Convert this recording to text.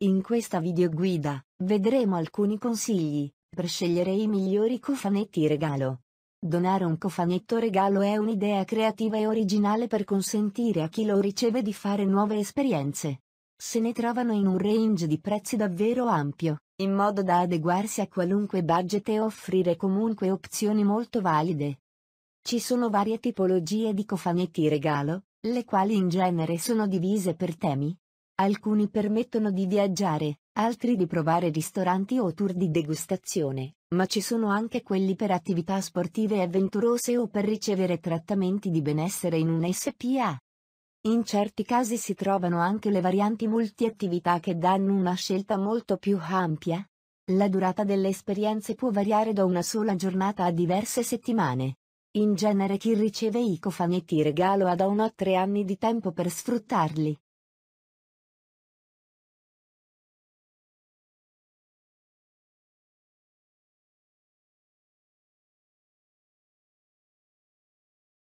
In questa videoguida, vedremo alcuni consigli, per scegliere i migliori cofanetti regalo. Donare un cofanetto regalo è un'idea creativa e originale per consentire a chi lo riceve di fare nuove esperienze. Se ne trovano in un range di prezzi davvero ampio, in modo da adeguarsi a qualunque budget e offrire comunque opzioni molto valide. Ci sono varie tipologie di cofanetti regalo, le quali in genere sono divise per temi, Alcuni permettono di viaggiare, altri di provare ristoranti o tour di degustazione, ma ci sono anche quelli per attività sportive e avventurose o per ricevere trattamenti di benessere in un SPA. In certi casi si trovano anche le varianti multiattività che danno una scelta molto più ampia. La durata delle esperienze può variare da una sola giornata a diverse settimane. In genere chi riceve i cofanetti regalo ha da 1 a 3 anni di tempo per sfruttarli.